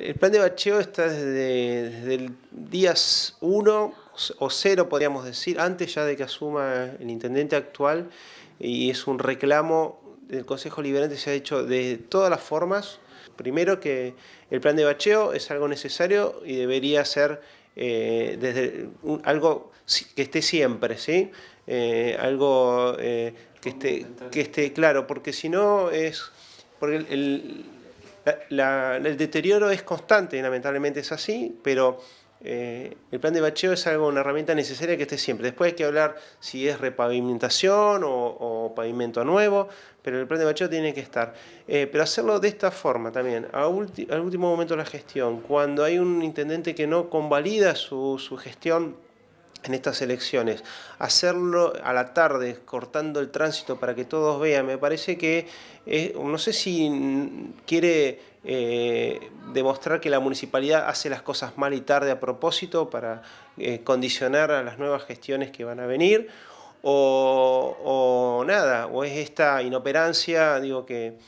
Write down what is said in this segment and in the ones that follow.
El plan de bacheo está desde, el día 1 o 0, podríamos decir, antes ya de que asuma el intendente actual, y es un reclamo del Consejo Liberante, se ha hecho de todas las formas. Primero que el plan de bacheo es algo necesario y debería ser eh, desde algo que esté siempre, ¿sí? Eh, algo eh, que, esté, claro, porque si no es... Porque el el deterioro es constante, lamentablemente es así, pero eh, el plan de bacheo es algo, una herramienta necesaria que esté siempre. Después hay que hablar si es repavimentación o, pavimento nuevo, pero el plan de bacheo tiene que estar. Eh, pero hacerlo de esta forma también, al último momento de la gestión, cuando hay un intendente que no convalida su gestión, en estas elecciones. Hacerlo a la tarde, cortando el tránsito para que todos vean, me parece que, no sé si quiere eh, demostrar que la municipalidad hace las cosas mal y tarde a propósito para eh, condicionar a las nuevas gestiones que van a venir, o nada, o es esta inoperancia, digo que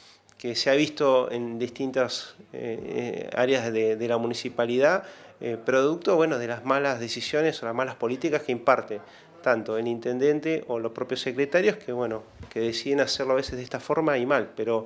que se ha visto en distintas eh, áreas de, la municipalidad, eh, producto bueno, de las malas decisiones o las malas políticas que imparte tanto el intendente o los propios secretarios que, bueno, que deciden hacerlo a veces de esta forma y mal, pero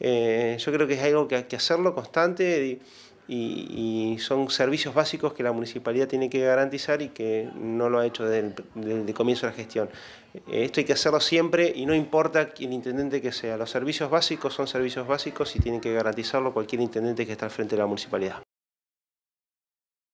eh, yo creo que es algo que hay que hacerlo constante, y, son servicios básicos que la municipalidad tiene que garantizar y que no lo ha hecho desde el, comienzo de la gestión. Eh, esto hay que hacerlo siempre y no importa el intendente que sea. Los servicios básicos son servicios básicos y tiene que garantizarlo cualquier intendente que está al frente de la municipalidad.